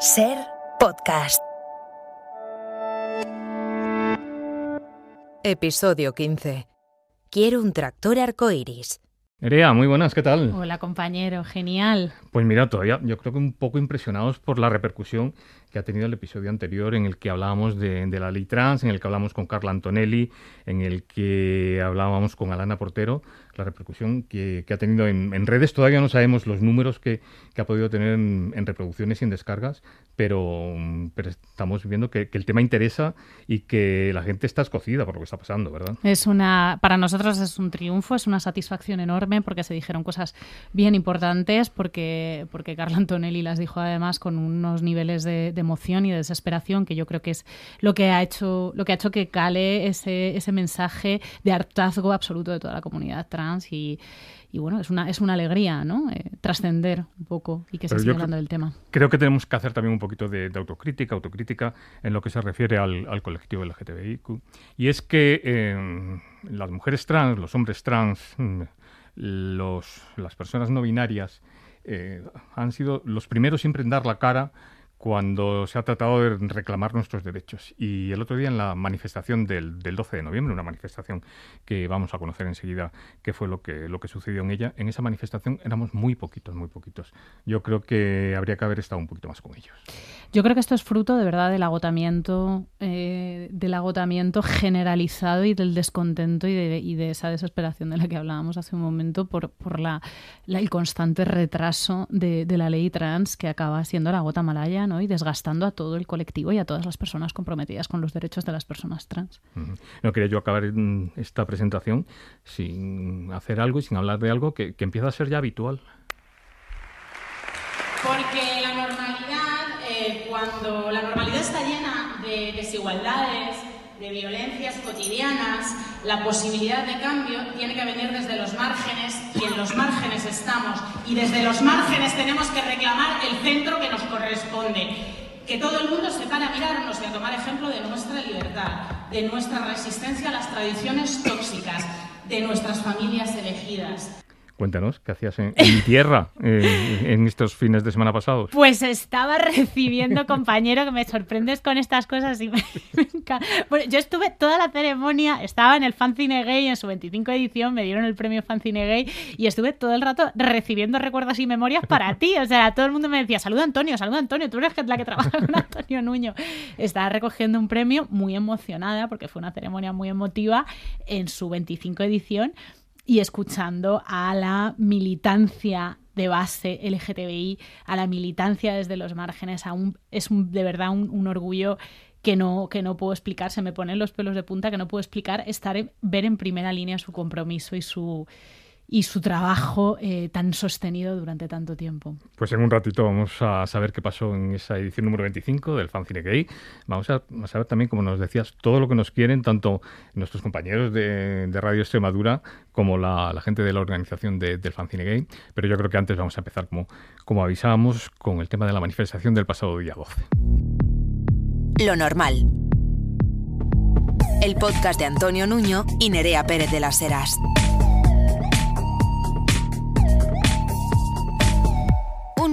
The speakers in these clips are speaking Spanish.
Ser podcast. Episodio 15. Quiero un tractor arcoíris. Erea, muy buenas, ¿qué tal? Hola compañero, genial. Pues mira, todavía yo creo que un poco impresionados por la repercusión que ha tenido el episodio anterior en el que hablábamos de, la ley trans, en el que hablábamos con Carla Antonelli, en el que hablábamos con Alana Portero, la repercusión que, ha tenido en, redes. Todavía no sabemos los números que, ha podido tener en, reproducciones y en descargas, pero, pero estamos viendo que, el tema interesa y que la gente está escocida por lo que está pasando, ¿verdad? Es una, para nosotros es un triunfo, es una satisfacción enorme porque se dijeron cosas bien importantes, porque, porque Carla Antonelli las dijo además con unos niveles de emoción y de desesperación, que yo creo que es lo que ha hecho, lo que, ha hecho que cale ese, ese mensaje de hartazgo absoluto de toda la comunidad trans y, y bueno, es una, es una alegría, ¿no? Eh, trascender un poco y que se siga hablando del tema. Creo que tenemos que hacer también un poquito de, autocrítica, autocrítica en lo que se refiere al, al colectivo LGTBIQ. Y es que em, las mujeres trans, los hombres trans, mm, los, las personas no binarias eh, han sido los primeros siempre en dar la cara cuando se ha tratado de reclamar nuestros derechos. Y el otro día en la manifestación del, 12 de noviembre, una manifestación que vamos a conocer enseguida qué fue lo que, lo que sucedió en ella, en esa manifestación éramos muy poquitos, muy poquitos. Yo creo que habría que haber estado un poquito más con ellos. Yo creo que esto es fruto de verdad del agotamiento, eh, del agotamiento generalizado y del descontento y de, esa desesperación de la que hablábamos hace un momento por, por la, el constante retraso de, de, la ley trans que acaba siendo la gota malaya. ¿no? y desgastando a todo el colectivo y a todas las personas comprometidas con los derechos de las personas trans. No quería yo acabar mm, esta presentación sin hacer algo y sin hablar de algo que, empieza a ser ya habitual. Porque la normalidad, eh, cuando la normalidad está llena de desigualdades, de violencias cotidianas, la posibilidad de cambio tiene que venir desde los márgenes y en los márgenes estamos. Y desde los márgenes tenemos que reclamar el centro que nos corresponde. Que todo el mundo se pare a mirarnos y a tomar ejemplo de nuestra libertad, de nuestra resistencia a las tradiciones tóxicas, de nuestras familias elegidas. Cuéntanos, ¿qué hacías en, tierra eh, en estos fines de semana pasados? Pues estaba recibiendo, compañero, que me sorprendes con estas cosas y yo estuve toda la ceremonia, estaba en el Fancine Gay, en su 25 edición, me dieron el premio Fancine Gay y estuve todo el rato recibiendo recuerdos y memorias para ti. O sea, todo el mundo me decía, saluda Antonio, saluda Antonio, tú eres la que trabaja con Antonio Nuño. Estaba recogiendo un premio muy emocionada porque fue una ceremonia muy emotiva en su 25 edición y escuchando a la militancia de base LGTBI, a la militancia desde los márgenes, a es de verdad un, orgullo que no, que no puedo explicar, se me ponen los pelos de punta, que no puedo explicar, estar ver en primera línea su compromiso y su, y su trabajo eh, tan sostenido durante tanto tiempo. Pues en un ratito vamos a saber qué pasó en esa edición número 25 del Fanzine Gay. Vamos a, saber también, como nos decías, todo lo que nos quieren, tanto nuestros compañeros de, Radio Extremadura como la, gente de la organización del Fanzine Gay. Pero yo creo que antes vamos a empezar, como, como avisábamos, con el tema de la manifestación del pasado día 12. Lo normal. El podcast de Antonio Nuño y Nerea Pérez de las Heras.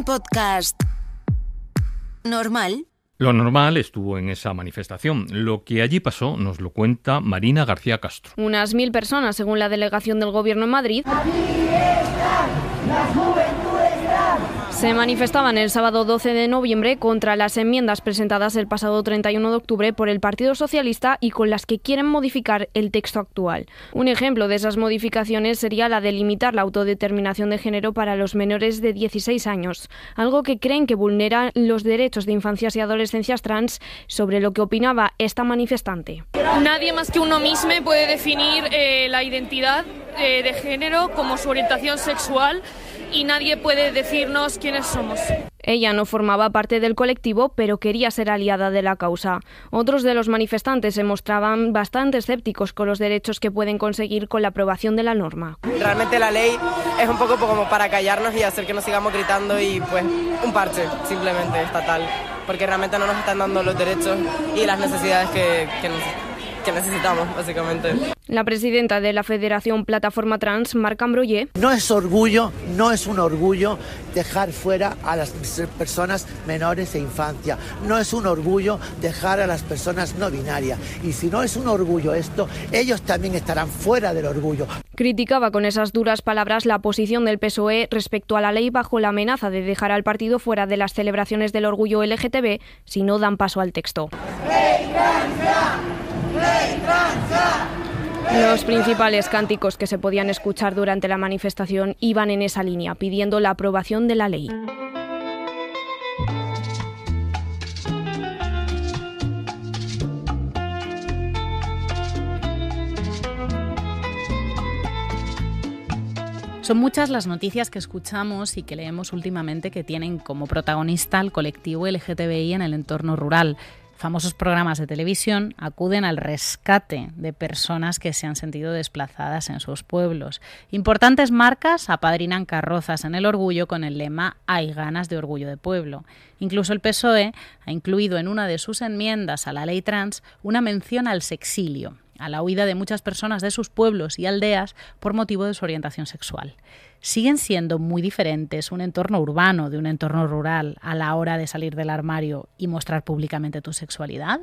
podcast normal. Lo normal estuvo en esa manifestación. Lo que allí pasó nos lo cuenta Marina García Castro. Unas mil personas, según la delegación del Gobierno en Madrid. están las nubes se manifestaban el sábado 12 de noviembre contra las enmiendas presentadas el pasado 31 de octubre por el Partido Socialista y con las que quieren modificar el texto actual. Un ejemplo de esas modificaciones sería la de limitar la autodeterminación de género para los menores de 16 años, algo que creen que vulnera los derechos de infancias y adolescencias trans, sobre lo que opinaba esta manifestante. Nadie más que uno mismo puede definir eh, la identidad eh, de género como su orientación sexual y nadie puede decirnos quiénes somos. Ella no formaba parte del colectivo, pero quería ser aliada de la causa. Otros de los manifestantes se mostraban bastante escépticos con los derechos que pueden conseguir con la aprobación de la norma. Realmente la ley es un poco como para callarnos y hacer que nos sigamos gritando y pues un parche simplemente estatal, porque realmente no nos están dando los derechos y las necesidades que, que nos que necesitamos, básicamente. La presidenta de la Federación Plataforma Trans, Marc Ambroyé. No es orgullo, no es un orgullo dejar fuera a las personas menores e infancia. No es un orgullo dejar a las personas no binarias. Y si no es un orgullo esto, ellos también estarán fuera del orgullo. Criticaba con esas duras palabras la posición del PSOE respecto a la ley bajo la amenaza de dejar al partido fuera de las celebraciones del orgullo LGTB si no dan paso al texto. Los principales cánticos que se podían escuchar durante la manifestación iban en esa línea, pidiendo la aprobación de la ley. Son muchas las noticias que escuchamos y que leemos últimamente que tienen como protagonista al colectivo LGTBI en el entorno rural famosos programas de televisión acuden al rescate de personas que se han sentido desplazadas en sus pueblos. Importantes marcas apadrinan carrozas en el orgullo con el lema Hay ganas de orgullo de pueblo. Incluso el PSOE ha incluido en una de sus enmiendas a la ley trans una mención al sexilio, a la huida de muchas personas de sus pueblos y aldeas por motivo de su orientación sexual siguen siendo muy diferentes un entorno urbano de un entorno rural a la hora de salir del armario y mostrar públicamente tu sexualidad?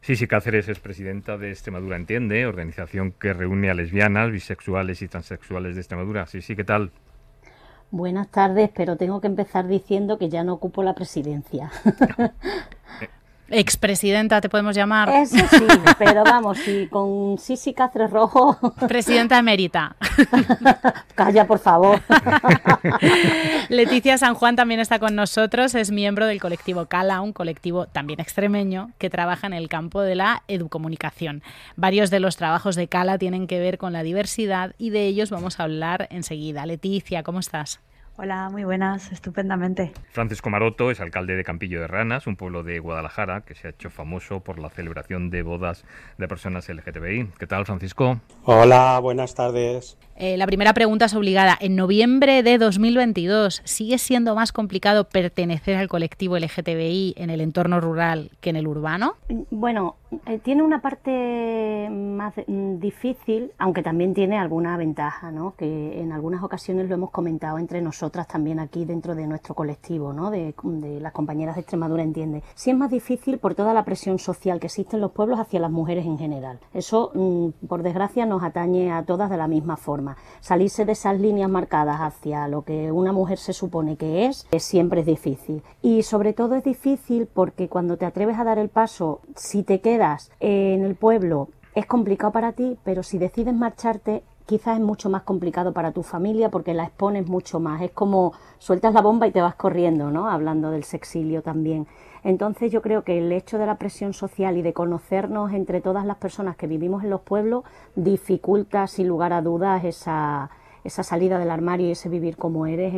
Sí, sí, Cáceres es presidenta de Extremadura Entiende, organización que reúne a lesbianas, bisexuales y transexuales de Extremadura. Sí, sí, ¿qué tal? Buenas tardes, pero tengo que empezar diciendo que ya no ocupo la presidencia. Eh, Expresidenta te podemos llamar. Eso sí, pero vamos, y con Sisi Cáceres Rojo. Presidenta emérita. Calla, por favor. Leticia San Juan también está con nosotros, es miembro del colectivo Cala, un colectivo también extremeño que trabaja en el campo de la educomunicación. Varios de los trabajos de Cala tienen que ver con la diversidad y de ellos vamos a hablar enseguida. Leticia, ¿cómo estás? Hola, muy buenas, estupendamente. Francisco Maroto es alcalde de Campillo de Ranas, un pueblo de Guadalajara que se ha hecho famoso por la celebración de bodas de personas LGTBI. ¿Qué tal, Francisco? Hola, buenas tardes. Eh, la primera pregunta es obligada. En noviembre de 2022, ¿sigue siendo más complicado pertenecer al colectivo LGTBI en el entorno rural que en el urbano? Bueno, eh, tiene una parte más mm, difícil, aunque también tiene alguna ventaja, ¿no? Que en algunas ocasiones lo hemos comentado entre nosotras también aquí dentro de nuestro colectivo, ¿no? De, de las compañeras de Extremadura entiende. Sí es más difícil por toda la presión social que existe en los pueblos hacia las mujeres en general. Eso, mm, por desgracia, nos atañe a todas de la misma forma. Salirse de esas líneas marcadas hacia lo que una mujer se supone que es, eh, siempre es difícil. Y sobre todo es difícil porque cuando te atreves a dar el paso, si te quedas eh, en el pueblo, es complicado para ti, pero si decides marcharte, quizás es mucho más complicado para tu familia porque la expones mucho más. Es como sueltas la bomba y te vas corriendo, ¿no? Hablando del sexilio también. Entonces yo creo que el hecho de la presión social y de conocernos entre todas las personas que vivimos en los pueblos dificulta sin lugar a dudas esa, esa salida del armario y ese vivir como eres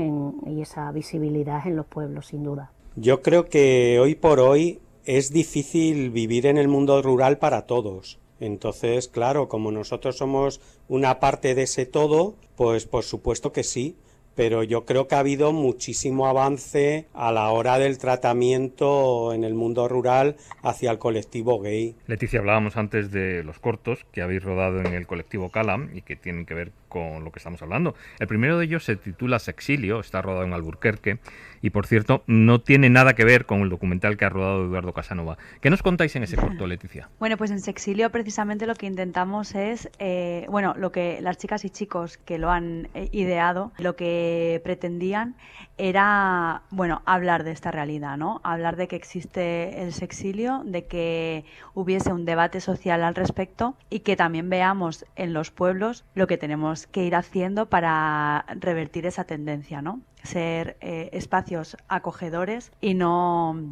y esa visibilidad en los pueblos, sin duda. Yo creo que hoy por hoy es difícil vivir en el mundo rural para todos entonces, claro, como nosotros somos una parte de ese todo, pues por supuesto que sí, pero yo creo que ha habido muchísimo avance a la hora del tratamiento en el mundo rural hacia el colectivo gay. Leticia, hablábamos antes de los cortos que habéis rodado en el colectivo Calam y que tienen que ver con lo que estamos hablando. El primero de ellos se titula Sexilio, está rodado en Alburquerque y por cierto, no tiene nada que ver con el documental que ha rodado Eduardo Casanova. ¿Qué nos contáis en ese corto, Leticia? Bueno, pues en Sexilio precisamente lo que intentamos es, eh, bueno, lo que las chicas y chicos que lo han eh, ideado, lo que pretendían era, bueno, hablar de esta realidad, ¿no? Hablar de que existe el sexilio, de que hubiese un debate social al respecto y que también veamos en los pueblos lo que tenemos que ir haciendo para revertir esa tendencia, ¿no? ser eh, espacios acogedores y no mm,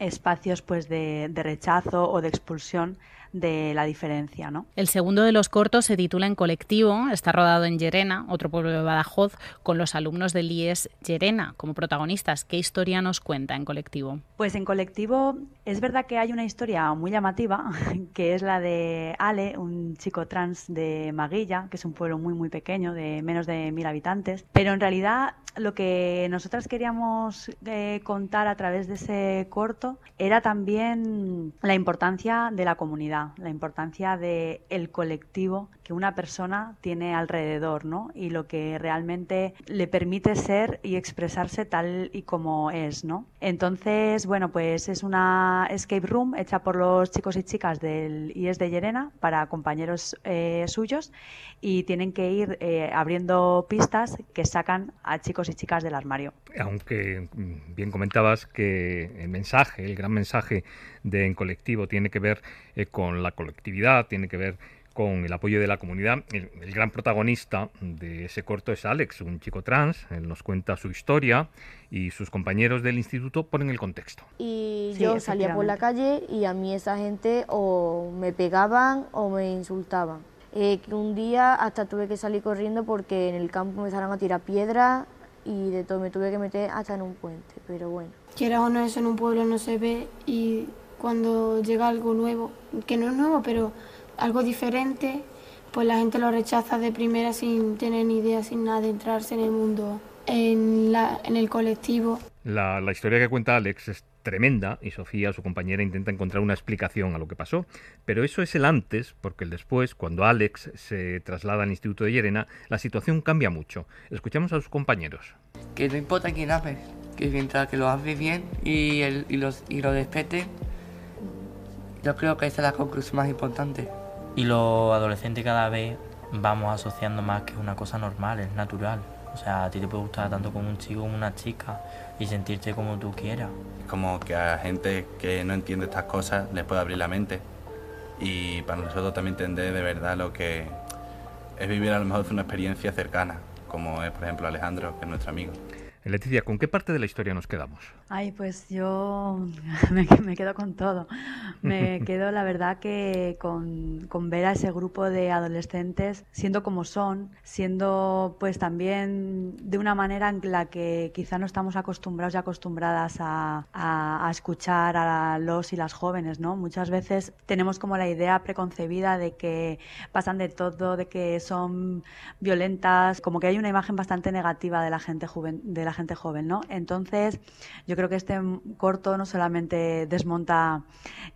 espacios pues de rechazo o de expulsión de la diferencia. ¿no? El segundo de los cortos se titula En colectivo, está rodado en Llerena, otro pueblo de Badajoz, con los alumnos del IES Llerena como protagonistas. ¿Qué historia nos cuenta en colectivo? Pues en colectivo es verdad que hay una historia muy llamativa, que es la de Ale, un chico trans de Maguilla, que es un pueblo muy muy pequeño, de menos de mil habitantes, pero en realidad lo que nosotras queríamos eh, contar a través de ese corto era también la importancia de la comunidad la importancia del el colectivo una persona tiene alrededor, ¿no? Y lo que realmente le permite ser y expresarse tal y como es, ¿no? Entonces, bueno, pues es una escape room hecha por los chicos y chicas del IES de Llerena para compañeros eh, suyos y tienen que ir eh, abriendo pistas que sacan a chicos y chicas del armario. Aunque mm, bien comentabas que el mensaje, el gran mensaje de en colectivo tiene que ver eh, con la colectividad, tiene que ver con el apoyo de la comunidad. El, gran protagonista de ese corto es Alex, un chico trans. Él nos cuenta su historia y sus compañeros del instituto ponen el contexto. Y yo salía por la calle y a mí esa gente o me pegaban o me insultaban. Eh, que un día hasta tuve que salir corriendo porque en el campo me empezaron a tirar piedras y de todo me tuve que meter hasta en un puente, pero bueno. Quieras o no, eso en un pueblo no se ve y cuando llega algo nuevo, que no es nuevo, pero algo diferente, pues la gente lo rechaza de primera sin tener ni idea, sin nada, de entrarse en el mundo, en, la, en el colectivo. La, la historia que cuenta Alex es tremenda y Sofía, su compañera, intenta encontrar una explicación a lo que pasó. Pero eso es el antes, porque el después, cuando Alex se traslada al Instituto de Llerena, la situación cambia mucho. Escuchamos a sus compañeros. Que no importa quién hable, que mientras que lo hable bien y, el, y, los, y lo despete... yo creo que esa es la conclusión más importante. Y los adolescentes cada vez vamos asociando más que es una cosa normal, es natural. O sea, a ti te puede gustar tanto como un chico como una chica y sentirte como tú quieras. Es como que a gente que no entiende estas cosas les puede abrir la mente y para nosotros también entender de verdad lo que es vivir a lo mejor una experiencia cercana, como es por ejemplo Alejandro, que es nuestro amigo. Leticia, ¿con qué parte de la historia nos quedamos? Ay, pues yo me, quedo con todo. Me quedo, la verdad, que con, ver a ese grupo de adolescentes siendo como son, siendo pues también de una manera en la que quizá no estamos acostumbrados y acostumbradas a, escuchar a los y las jóvenes, ¿no? Muchas veces tenemos como la idea preconcebida de que pasan de todo, de que son violentas, como que hay una imagen bastante negativa de la gente, joven, de la gente joven, ¿no? Entonces, yo creo creo que este corto no solamente desmonta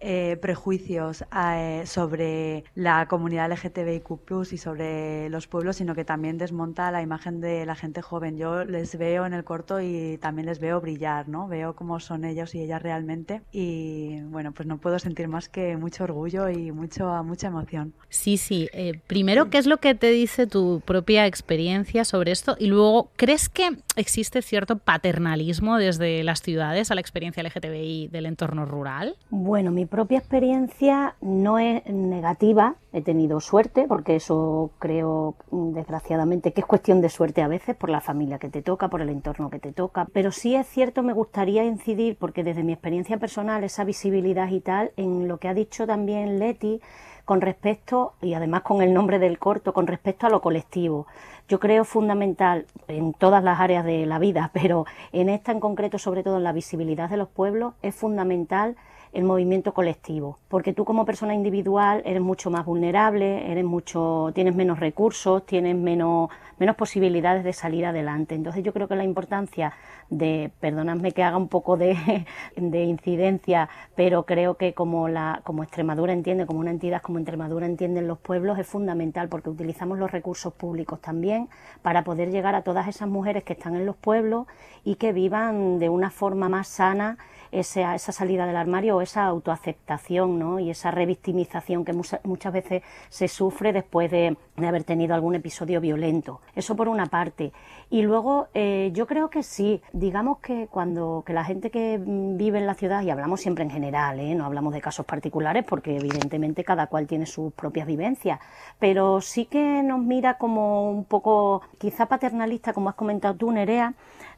eh, prejuicios eh, sobre la comunidad LGTBIQ y sobre los pueblos, sino que también desmonta la imagen de la gente joven. Yo les veo en el corto y también les veo brillar, ¿no? Veo cómo son ellos y ellas realmente. Y bueno, pues no puedo sentir más que mucho orgullo y mucho, mucha emoción. Sí, sí. Eh, primero, ¿qué es lo que te dice tu propia experiencia sobre esto? Y luego, ¿crees que existe cierto paternalismo desde las ciudades? a la experiencia LGTBI del entorno rural? Bueno, mi propia experiencia no es negativa, he tenido suerte, porque eso creo mm, desgraciadamente que es cuestión de suerte a veces por la familia que te toca, por el entorno que te toca, pero sí es cierto, me gustaría incidir, porque desde mi experiencia personal, esa visibilidad y tal, en lo que ha dicho también Leti, con respecto, y además con el nombre del corto, con respecto a lo colectivo. Yo creo fundamental en todas las áreas de la vida, pero en esta en concreto, sobre todo en la visibilidad de los pueblos, es fundamental el movimiento colectivo, porque tú como persona individual eres mucho más vulnerable, eres mucho, tienes menos recursos, tienes menos, menos posibilidades de salir adelante. Entonces yo creo que la importancia de, perdonadme que haga un poco de, de incidencia, pero creo que como la, como Extremadura entiende, como una entidad como Extremadura entienden los pueblos, es fundamental porque utilizamos los recursos públicos también para poder llegar a todas esas mujeres que están en los pueblos y que vivan de una forma más sana esa, esa salida del armario esa autoaceptación ¿no? y esa revictimización que muchas veces se sufre después de, haber tenido algún episodio violento. Eso por una parte. Y luego eh, yo creo que sí, digamos que cuando que la gente que mm, vive en la ciudad, y hablamos siempre en general, ¿eh? no hablamos de casos particulares porque evidentemente cada cual tiene sus propias vivencias, pero sí que nos mira como un poco quizá paternalista, como has comentado tú, Nerea,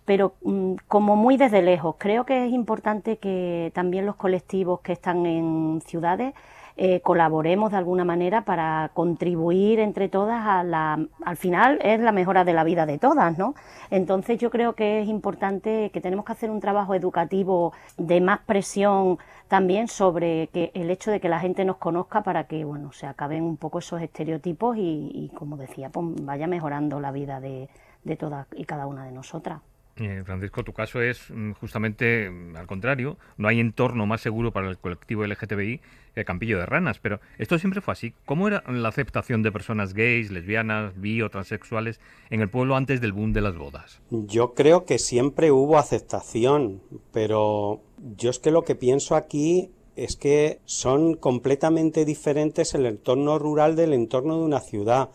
pero mm, como muy desde lejos. Creo que es importante que también los colectivos que están en ciudades eh, colaboremos de alguna manera para contribuir entre todas a la, al final es la mejora de la vida de todas, ¿no? Entonces yo creo que es importante que tenemos que hacer un trabajo educativo de más presión también sobre que el hecho de que la gente nos conozca para que, bueno, se acaben un poco esos estereotipos y, como decía, pues, vaya mejorando la vida de, de todas y cada una de nosotras. Eh, Francisco, tu caso es mm, justamente mm, al contrario. No hay entorno más seguro para el colectivo LGTBI que Campillo de Ranas, pero esto siempre fue así. ¿Cómo era la aceptación de personas gays, lesbianas, bi o transexuales en el pueblo antes del boom de las bodas? Yo creo que siempre hubo aceptación, pero yo es que lo que pienso aquí es que son completamente diferentes el entorno rural del entorno de una ciudad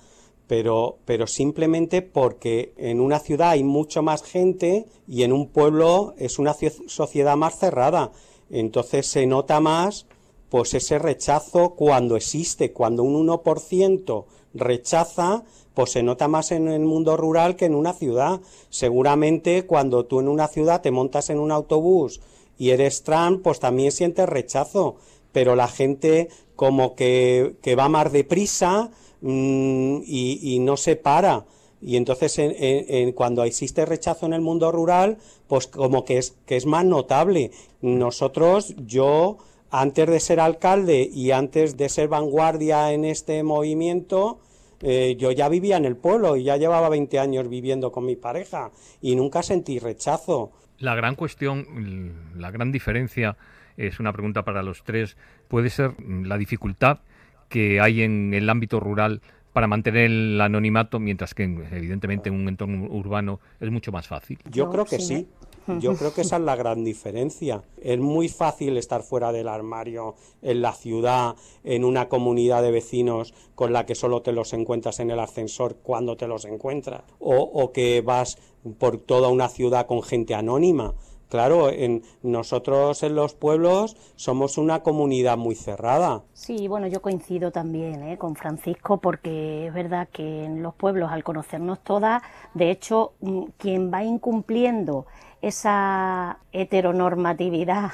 pero, pero simplemente porque en una ciudad hay mucho más gente y en un pueblo es una sociedad más cerrada. Entonces se nota más pues ese rechazo cuando existe, cuando un 1% rechaza, pues se nota más en el mundo rural que en una ciudad. Seguramente cuando tú en una ciudad te montas en un autobús y eres trans, pues también sientes rechazo, pero la gente como que, que va más deprisa, Mm, y, no se para. Y entonces cuando existe rechazo en el mundo rural, pues como que es, que es más notable. Nosotros, yo, antes de ser alcalde y antes de ser vanguardia en este movimiento, eh, yo ya vivía en el pueblo y ya llevaba 20 años viviendo con mi pareja y nunca sentí rechazo. La gran cuestión, la gran diferencia, es una pregunta para los tres, puede ser la dificultad que hay en el ámbito rural para mantener el anonimato, mientras que evidentemente en un entorno urbano es mucho más fácil. Yo creo que sí. Yo creo que esa es la gran diferencia. Es muy fácil estar fuera del armario en la ciudad, en una comunidad de vecinos con la que solo te los encuentras en el ascensor cuando te los encuentras, o, que vas por toda una ciudad con gente anónima Claro, en, nosotros en los pueblos somos una comunidad muy cerrada. Sí, bueno, yo coincido también ¿eh? con Francisco porque es verdad que en los pueblos, al conocernos todas, de hecho, mm, quien va incumpliendo esa heteronormatividad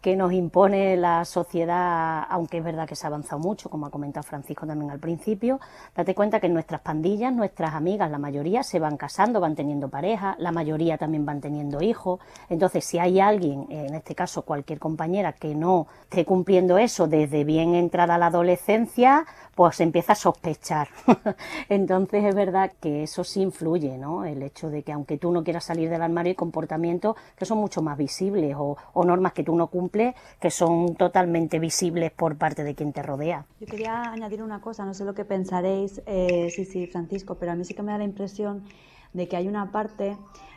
que nos impone la sociedad, aunque es verdad que se ha avanzado mucho, como ha comentado Francisco también al principio, date cuenta que nuestras pandillas, nuestras amigas, la mayoría se van casando, van teniendo pareja, la mayoría también van teniendo hijos. Entonces, si hay alguien, en este caso cualquier compañera, que no esté cumpliendo eso desde bien entrada a la adolescencia, pues empieza a sospechar. Entonces, es verdad que eso sí influye, ¿no? El hecho de que aunque tú no quieras salir del armario, hay comportamientos que son mucho más visibles o, o normas que tú no cumples que son totalmente visibles por parte de quien te rodea. Yo quería añadir una cosa, no sé lo que pensaréis, eh, sí, sí, Francisco, pero a mí sí que me da la impresión de que hay una parte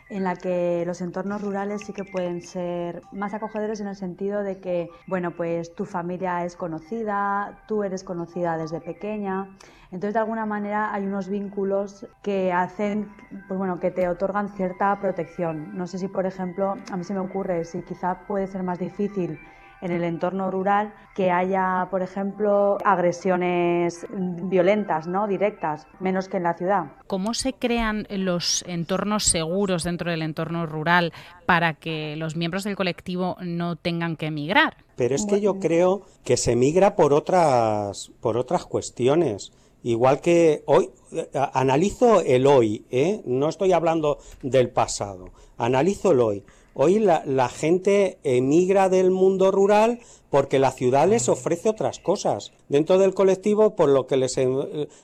en la que los entornos rurales sí que pueden ser más acogedores en el sentido de que, bueno, pues tu familia es conocida, tú eres conocida desde pequeña. Entonces, de alguna manera hay unos vínculos que hacen, pues que te otorgan cierta protección. No sé si, por ejemplo, a mí se me ocurre si quizá puede ser más difícil en el entorno rural que haya, por ejemplo, agresiones violentas, ¿no? directas, menos que en la ciudad. ¿Cómo se crean los entornos seguros dentro del entorno rural para que los miembros del colectivo no tengan que emigrar? Pero es que yo creo que se migra por otras por otras cuestiones. Igual que hoy, eh, analizo el hoy, ¿eh? no estoy hablando del pasado, analizo el hoy. Hoy la, gente emigra del mundo rural porque la ciudad les mm. ofrece otras cosas. Dentro del colectivo, por lo que les,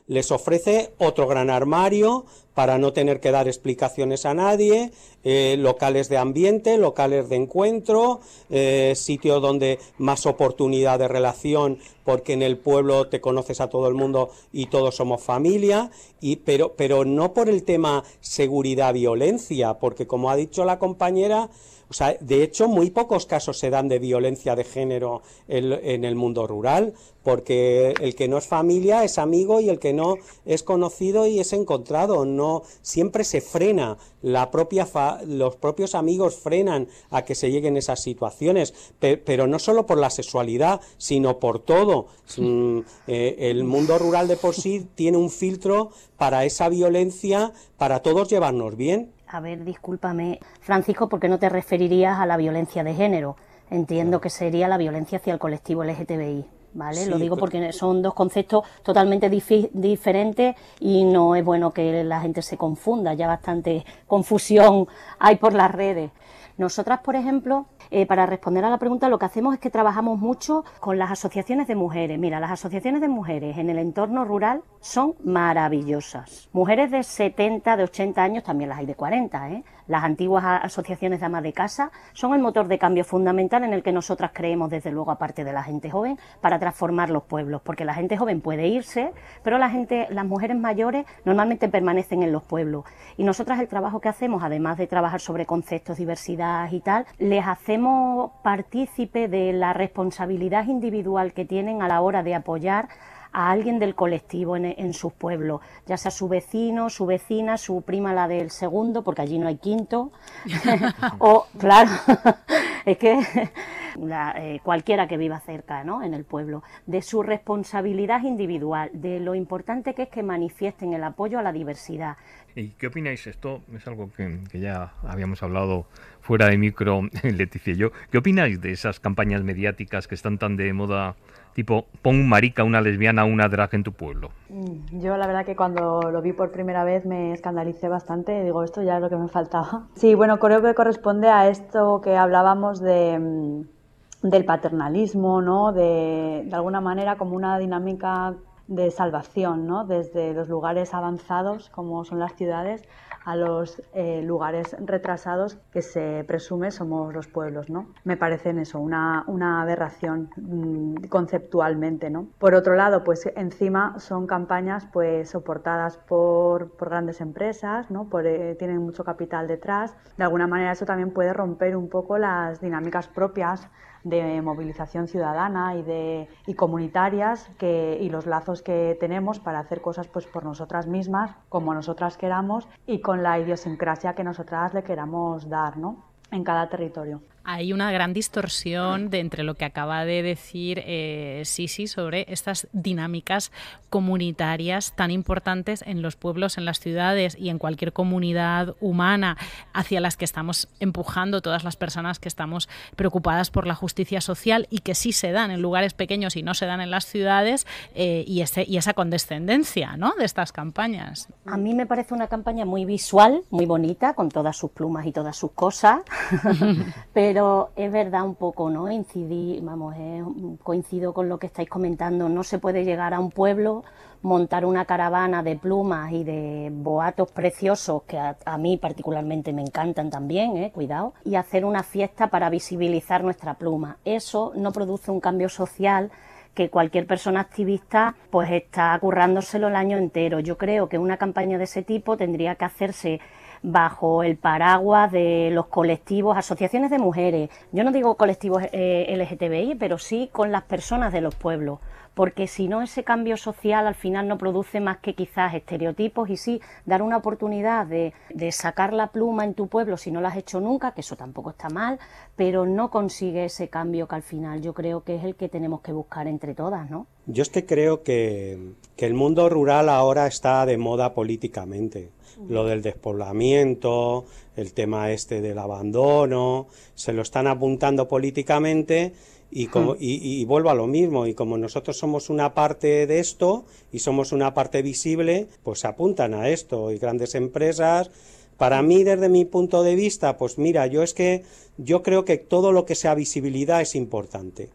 les ofrece otro gran armario para no tener que dar explicaciones a nadie, eh, locales de ambiente, locales de encuentro, eh, sitio donde más oportunidad de relación, porque en el pueblo te conoces a todo el mundo y todos somos familia, y, pero, pero no por el tema seguridad-violencia, porque como ha dicho la compañera, o sea, de hecho, muy pocos casos se dan de violencia de género en, el mundo rural, porque el que no es familia es amigo y el que no es conocido y es encontrado. No siempre se frena. La propia fa, los propios amigos frenan a que se lleguen esas situaciones, pero no solo por la sexualidad, sino por todo. Mm, eh, el mundo rural de por sí tiene un filtro para esa violencia, para todos llevarnos bien. A ver, discúlpame, Francisco, porque no te referirías a la violencia de género. Entiendo que sería la violencia hacia el colectivo LGTBI. ¿Vale? Lo digo porque son dos conceptos totalmente diferentes y no es bueno que la gente se confunda, ya bastante confusión hay por las redes. Nosotras, por ejemplo, eh, para responder a la pregunta, lo que hacemos es que trabajamos mucho con las asociaciones de mujeres. Mira, las asociaciones de mujeres en el entorno rural son maravillosas. Mujeres de 70, de 80 años, también las hay de 40, ¿eh? las antiguas asociaciones de amas de casa, son el motor de cambio fundamental en el que nosotras creemos, desde luego, aparte de la gente joven, para transformar los pueblos, porque la gente joven puede irse, pero la gente, las mujeres mayores normalmente permanecen en los pueblos. Y nosotras el trabajo que hacemos, además de trabajar sobre conceptos, diversidad y tal, les hacemos partícipe de la responsabilidad individual que tienen a la hora de apoyar a alguien del colectivo en, en sus pueblos, ya sea su vecino, su vecina, su prima, la del segundo, porque allí no hay quinto, o claro, es que eh, cualquiera que viva cerca, ¿no? En el pueblo, de su responsabilidad individual, de lo importante que es que manifiesten el apoyo a la diversidad. ¿Y qué opináis? Esto es algo que, que ya habíamos hablado fuera de micro, Leticia y yo. ¿Qué opináis de esas campañas mediáticas que están tan de moda Tipo, pon un marica, una lesbiana, una drag en tu pueblo. Mm, yo la verdad que cuando lo vi por primera vez me escandalicé bastante. Digo, esto ya es lo que me faltaba. Sí, bueno, creo que corresponde a esto que hablábamos de mm, del paternalismo, ¿no? De, de alguna manera como una dinámica de salvación, ¿no? Desde los lugares avanzados, como son las ciudades, a los eh, lugares retrasados que se presume somos los pueblos, ¿no? Me en eso, una, una aberración mm, conceptualmente, ¿no? Por otro lado, pues encima son campañas pues soportadas por, grandes empresas, ¿no? Eh, tienen mucho capital detrás. De alguna manera eso también puede romper un poco las dinámicas propias de movilización ciudadana y, de, y comunitarias que, y los lazos que tenemos para hacer cosas pues, por nosotras mismas, como nosotras queramos y con la idiosincrasia que nosotras le queramos dar ¿no? en cada territorio hay una gran distorsión de entre lo que acaba de decir eh, Sisi sobre estas dinámicas comunitarias tan importantes en los pueblos, en las ciudades y en cualquier comunidad humana hacia las que estamos empujando todas las personas que estamos preocupadas por la justicia social y que sí se dan en lugares pequeños y no se dan en las ciudades eh, y, ese, y esa condescendencia ¿no? de estas campañas. A mí me parece una campaña muy visual, muy bonita, con todas sus plumas y todas sus cosas, pero pero es verdad un poco, ¿no? vamos, coincido con lo que estáis comentando. No se puede llegar a un pueblo, montar una caravana de plumas y de boatos preciosos, que a, mí particularmente me encantan también, ¿eh? cuidado, y hacer una fiesta para visibilizar nuestra pluma. Eso no produce un cambio social que cualquier persona activista pues está currándoselo el año entero. Yo creo que una campaña de ese tipo tendría que hacerse bajo el paraguas de los colectivos, asociaciones de mujeres, yo no digo colectivos eh, LGTBI, pero sí con las personas de los pueblos, porque si no ese cambio social al final no produce más que quizás estereotipos y sí dar una oportunidad de, sacar la pluma en tu pueblo si no lo has hecho nunca, que eso tampoco está mal, pero no consigue ese cambio que al final yo creo que es el que tenemos que buscar entre todas, ¿no? Yo es que creo que el mundo rural ahora está de moda políticamente lo del despoblamiento, el tema este del abandono, se lo están apuntando políticamente y, vuelvo a lo mismo, y como nosotros somos una parte de esto y somos una parte visible, pues se apuntan a esto y grandes empresas. Para mí, desde mi punto de vista, pues mira, yo es que yo creo que todo lo que sea visibilidad es importante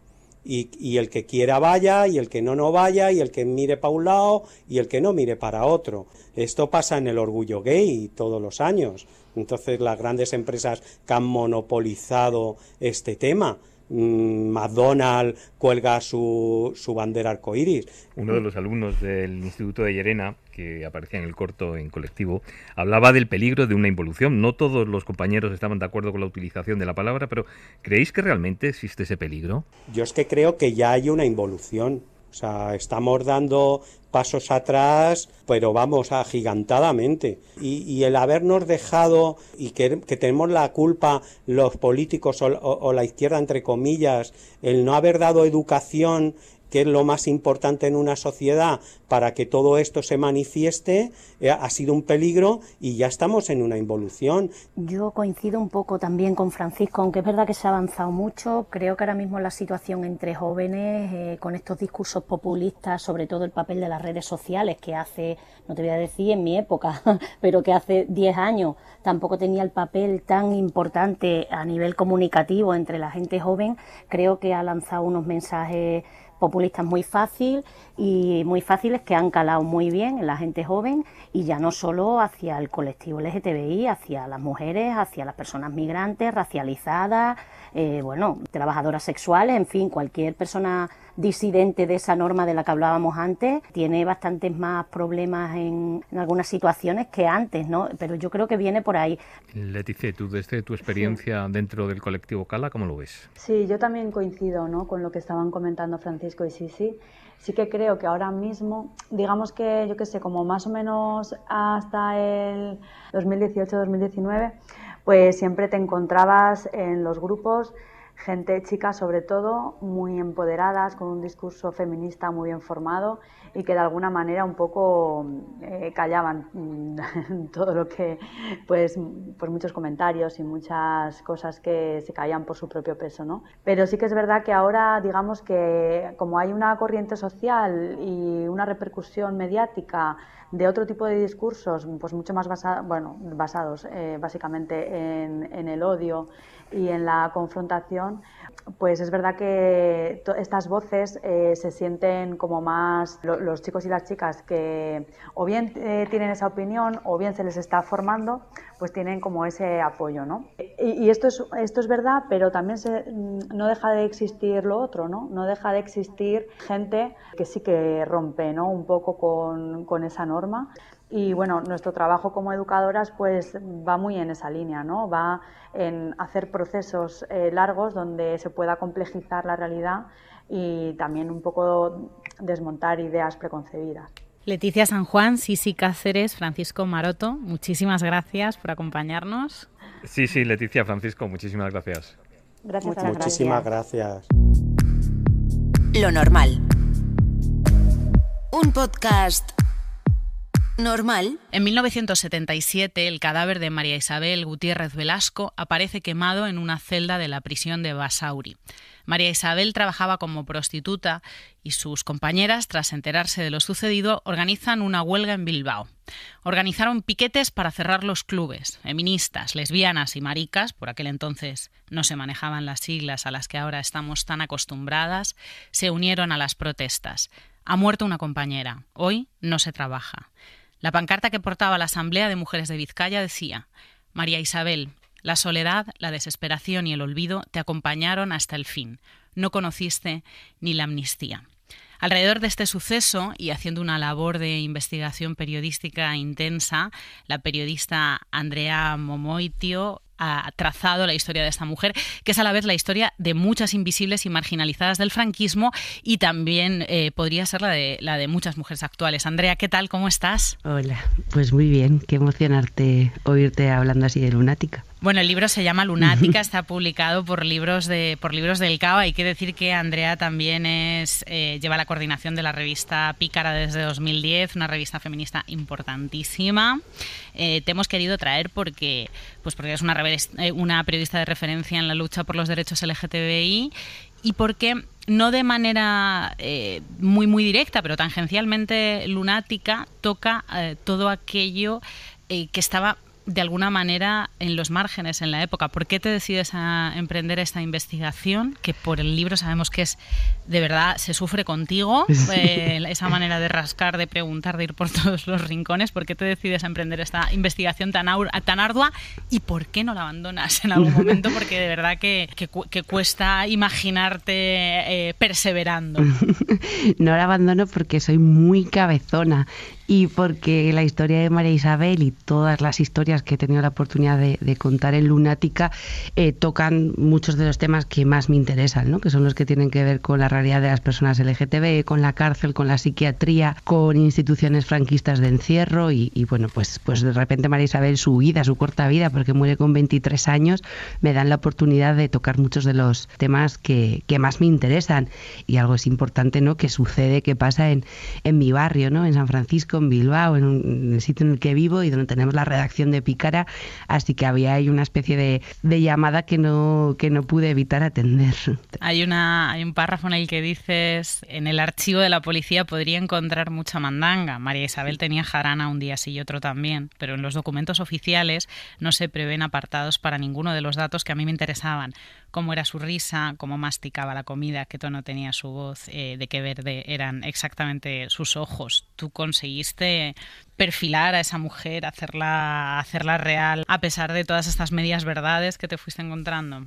y, el que quiera vaya y el que no no vaya y el que mire para un lado y el que no mire para otro. Esto pasa en el orgullo gay todos los años. Entonces las grandes empresas que han monopolizado este tema McDonald mm, cuelga su, su bandera arcoíris. Uno de los alumnos del Instituto de Yerena que aparecía en el corto en colectivo, hablaba del peligro de una involución. No todos los compañeros estaban de acuerdo con la utilización de la palabra, pero ¿creéis que realmente existe ese peligro? Yo es que creo que ya hay una involución o sea, estamos dando pasos atrás, pero vamos, agigantadamente. Y, y el habernos dejado y que, tenemos la culpa los políticos o la izquierda, entre comillas, el no haber dado educación que es lo más importante en una sociedad para que todo esto se manifieste, eh, ha sido un peligro y ya estamos en una involución. Yo coincido un poco también con Francisco, aunque es verdad que se ha avanzado mucho, creo que ahora mismo la situación entre jóvenes, eh, con estos discursos populistas, sobre todo el papel de las redes sociales, que hace, no te voy a decir en mi época, pero que hace 10 años tampoco tenía el papel tan importante a nivel comunicativo entre la gente joven, creo que ha lanzado unos mensajes populistas muy fácil y muy fáciles que han calado muy bien en la gente joven y ya no solo hacia el colectivo LGTBI, hacia las mujeres, hacia las personas migrantes, racializadas, eh, bueno, trabajadoras sexuales, en fin, cualquier persona disidente de esa norma de la que hablábamos antes, tiene bastantes más problemas en, algunas situaciones que antes, ¿no? Pero yo creo que viene por ahí. Leticia, tú desde tu experiencia dentro del colectivo Cala, ¿cómo lo ves? Sí, yo también coincido, ¿no? Con lo que estaban comentando Francisco y Sisi sí que creo que ahora mismo, digamos que yo qué sé, como más o menos hasta el 2018-2019, pues siempre te encontrabas en los grupos gente, chica sobre todo, muy empoderadas, con un discurso feminista muy bien formado y que de alguna manera un poco eh, callaban mm, todo lo que, pues, pues, muchos comentarios y muchas cosas que se caían por su propio peso, ¿no? Pero sí que es verdad que ahora, digamos que como hay una corriente social y una repercusión mediática de otro tipo de discursos, pues mucho más bueno, basados eh, básicamente en el odio, y en la confrontación, pues es verdad que estas voces eh, se sienten como más los chicos y las chicas que o bien eh, tienen esa opinión o bien se les está formando, pues tienen como ese apoyo, ¿no? Y, y esto, es, esto es verdad, pero también mm, no deja de existir lo otro, ¿no? No deja de existir gente que sí que rompe, ¿no? Un poco con, con esa norma y bueno, nuestro trabajo como educadoras pues va muy en esa línea, ¿no? Va en hacer procesos eh, largos donde se pueda complejizar la realidad y también un poco desmontar ideas preconcebidas. Leticia San Juan, Sisi Cáceres, Francisco Maroto, muchísimas gracias por acompañarnos. Sí, sí, Leticia, Francisco, muchísimas gracias. Gracias. muchísimas gracias. gracias. Lo normal. Un podcast normal. En 1977, el cadáver de María Isabel Gutiérrez Velasco aparece quemado en una celda de la prisión de Basauri. María Isabel trabajaba como prostituta y sus compañeras, tras enterarse de lo sucedido, organizan una huelga en Bilbao. Organizaron piquetes para cerrar los clubes. Feministas, lesbianas y maricas, por aquel entonces no se manejaban las siglas a las que ahora estamos tan acostumbradas, se unieron a las protestas. Ha muerto una compañera. Hoy no se trabaja. La pancarta que portaba la Asamblea de Mujeres de Vizcaya decía, María Isabel, la soledad, la desesperación y el olvido te acompañaron hasta el fin. No conociste ni la amnistía. Alrededor de este suceso y haciendo una labor de investigación periodística intensa, la periodista Andrea Momoitio ha trazado la historia de esta mujer, que es a la vez la historia de muchas invisibles y marginalizadas del franquismo y también eh, podría ser la de, la de muchas mujeres actuales. Andrea, ¿qué tal? ¿Cómo estás? Hola, pues muy bien, qué emocionarte oírte hablando así de lunática. Bueno, el libro se llama Lunática, está publicado por libros de por libros del CAO. Hay que decir que Andrea también es eh, lleva la coordinación de la revista Pícara desde 2010, una revista feminista importantísima. Eh, te hemos querido traer porque, pues porque eres una, eh, una periodista de referencia en la lucha por los derechos LGTBI y porque no de manera eh, muy muy directa, pero tangencialmente lunática, toca todo aquello que estaba de alguna manera en los márgenes en la época. ¿Por qué te decides a emprender esta investigación? Que por el libro sabemos que es de verdad, se sufre contigo, eh, esa manera de rascar, de preguntar, de ir por todos los rincones. ¿Por qué te decides a emprender esta investigación tan, tan ardua y por qué no la abandonas en algún momento? Porque de verdad que, cuesta imaginarte eh, perseverando. No la abandono porque soy muy cabezona y porque la historia de María Isabel y todas las historias que he tenido la oportunidad de, contar en Lunática eh, tocan muchos de los temas que más me interesan, ¿no? que son los que tienen que ver con la realidad de las personas LGTB, con la cárcel, con la psiquiatría, con instituciones franquistas de encierro y, bueno, pues, pues de repente María Isabel, su vida, su corta vida, porque muere con 23 años, me dan la oportunidad de tocar muchos de los temas que, más me interesan y algo es importante, ¿no? que sucede, que pasa en, en mi barrio, ¿no? en San Francisco en Bilbao, en, el sitio en el que vivo y donde tenemos la redacción de Pícara, así que había ahí una especie de, llamada que no, que no pude evitar atender. Hay, una, hay un párrafo en el que dices, en el archivo de la policía podría encontrar mucha mandanga. María Isabel tenía jarana un día sí y otro también, pero en los documentos oficiales no se prevén apartados para ninguno de los datos que a mí me interesaban cómo era su risa, cómo masticaba la comida, qué tono tenía su voz, eh, de qué verde eran exactamente sus ojos. Tú conseguiste perfilar a esa mujer, hacerla, hacerla real, a pesar de todas estas medias verdades que te fuiste encontrando.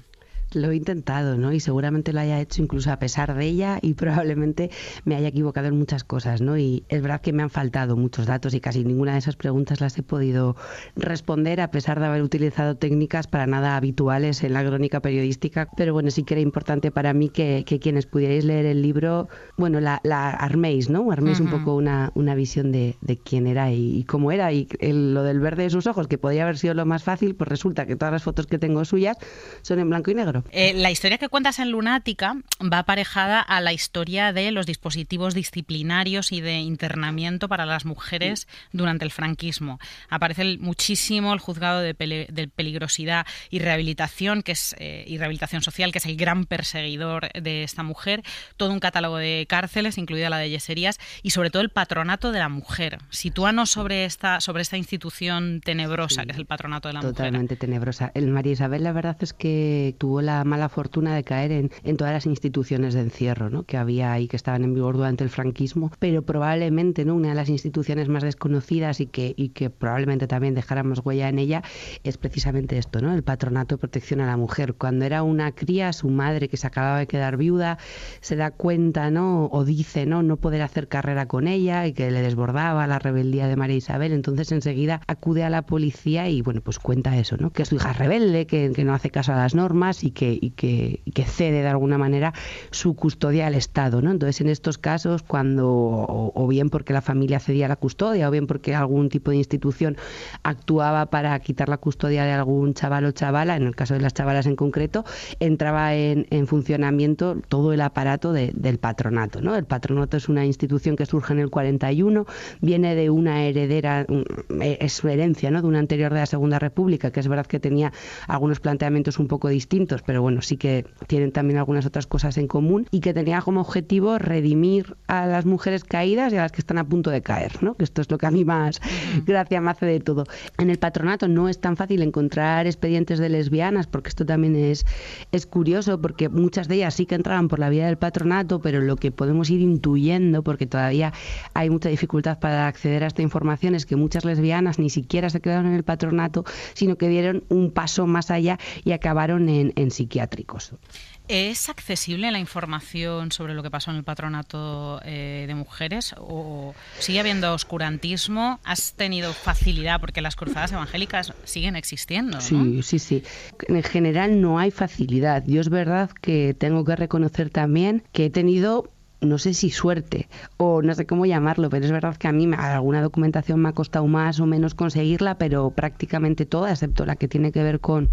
Lo he intentado, ¿no? Y seguramente lo haya hecho incluso a pesar de ella y probablemente me haya equivocado en muchas cosas, ¿no? Y es verdad que me han faltado muchos datos y casi ninguna de esas preguntas las he podido responder a pesar de haber utilizado técnicas para nada habituales en la crónica periodística. Pero bueno, sí que era importante para mí que, quienes pudierais leer el libro, bueno, la, arméis, ¿no? Arméis un poco una, una visión de, quién era y, cómo era. Y lo del verde de sus ojos, que podría haber sido lo más fácil, pues resulta que todas las fotos que tengo suyas son en blanco y negro. Eh, la historia que cuentas en Lunática va aparejada a la historia de los dispositivos disciplinarios y de internamiento para las mujeres durante el franquismo. Aparece muchísimo el juzgado de, peligrosidad y rehabilitación, que es eh, y rehabilitación social, que es el gran perseguidor de esta mujer, todo un catálogo de cárceles, incluida la de yeserías, y sobre todo el patronato de la mujer. Sitúanos sobre esta, sobre esta institución tenebrosa que es el patronato de la mujer. Totalmente tenebrosa. El María Isabel, la verdad es que tuvo la mala fortuna de caer en, todas las instituciones de encierro ¿no? que había ahí, que estaban en vigor durante el franquismo, pero probablemente ¿no? una de las instituciones más desconocidas y que, y que probablemente también dejáramos huella en ella es precisamente esto, ¿no? el patronato de protección a la mujer. Cuando era una cría, su madre que se acababa de quedar viuda, se da cuenta ¿no? o dice ¿no? no poder hacer carrera con ella y que le desbordaba la rebeldía de María Isabel, entonces enseguida acude a la policía y bueno, pues cuenta eso, ¿no? que su hija es rebelde, que, que no hace caso a las normas y que, y que, cede de alguna manera su custodia al Estado. ¿no? Entonces, en estos casos, cuando, o, bien porque la familia cedía la custodia, o bien porque algún tipo de institución actuaba para quitar la custodia de algún chaval o chavala, en el caso de las chavalas en concreto, entraba en, funcionamiento todo el aparato del patronato. ¿no? El patronato es una institución que surge en el 41, viene de una heredera, eh, es su herencia ¿no? de una anterior de la Segunda República, que es verdad que tenía algunos planteamientos un poco distintos, pero bueno, sí que tienen también algunas otras cosas en común y que tenía como objetivo redimir a las mujeres caídas y a las que están a punto de caer, ¿no? Que esto es lo que a mí más gracia me hace de todo. En el patronato no es tan fácil encontrar expedientes de lesbianas, porque esto también es, es curioso, porque muchas de ellas sí que entraban por la vía del patronato, pero lo que podemos ir intuyendo, porque todavía hay mucha dificultad para acceder a esta información, es que muchas lesbianas ni siquiera se quedaron en el patronato, sino que dieron un paso más allá y acabaron en, en psiquiátricos. ¿Es accesible la información sobre lo que pasó en el patronato eh, de mujeres? ¿O sigue habiendo oscurantismo? ¿Has tenido facilidad? Porque las cruzadas evangélicas siguen existiendo. Sí, sí, sí. En general no hay facilidad. Yo es verdad que tengo que reconocer también que he tenido no sé si suerte o no sé cómo llamarlo, pero es verdad que a mí alguna documentación me ha costado más o menos conseguirla, pero prácticamente toda, excepto la que tiene que ver con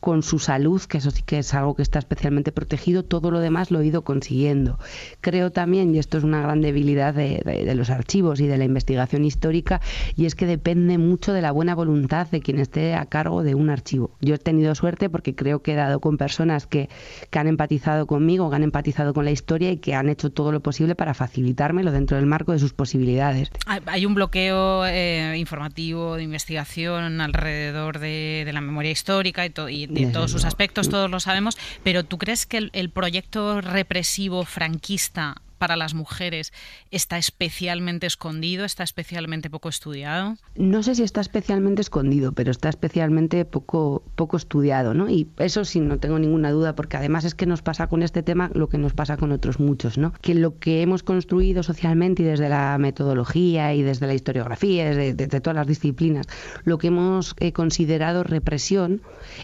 con su salud, que eso sí que es algo que está especialmente protegido, todo lo demás lo he ido consiguiendo. Creo también, y esto es una gran debilidad de, los archivos y de la investigación histórica, y es que depende mucho de la buena voluntad de quien esté a cargo de un archivo. Yo he tenido suerte porque creo que he dado con personas que, que han empatizado conmigo, que han empatizado con la historia y que han hecho todo lo posible para facilitármelo dentro del marco de sus posibilidades. Hay un bloqueo eh, informativo de investigación alrededor de, la memoria histórica y, y de todos sus aspectos, todos lo sabemos, pero ¿tú crees que el, el proyecto represivo franquista para las mujeres está especialmente escondido, está especialmente poco estudiado? No sé si está especialmente escondido, pero está especialmente poco, poco estudiado, ¿no? Y eso sí, no tengo ninguna duda, porque además es que nos pasa con este tema lo que nos pasa con otros muchos, ¿no? Que lo que hemos construido socialmente y desde la metodología y desde la historiografía, desde, todas las disciplinas, lo que hemos eh, considerado represión,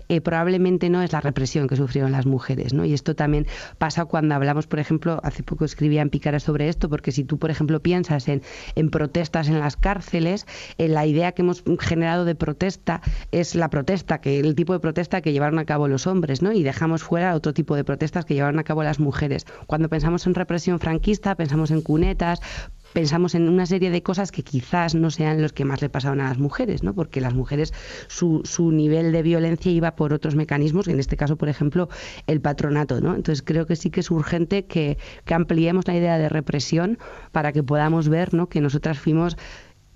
eh, probablemente no es la represión que sufrieron las mujeres, ¿no? Y esto también pasa cuando hablamos, por ejemplo, hace poco escribía en sobre esto, porque si tú, por ejemplo, piensas en, en protestas en las cárceles, eh, la idea que hemos generado de protesta es la protesta, que el tipo de protesta que llevaron a cabo los hombres, ¿no? Y dejamos fuera otro tipo de protestas que llevaron a cabo las mujeres. Cuando pensamos en represión franquista, pensamos en cunetas, pensamos en una serie de cosas que quizás no sean los que más le pasaron a las mujeres, ¿no? Porque las mujeres, su, su nivel de violencia iba por otros mecanismos, en este caso, por ejemplo, el patronato, ¿no? Entonces creo que sí que es urgente que, que ampliemos la idea de represión para que podamos ver, ¿no? Que nosotras fuimos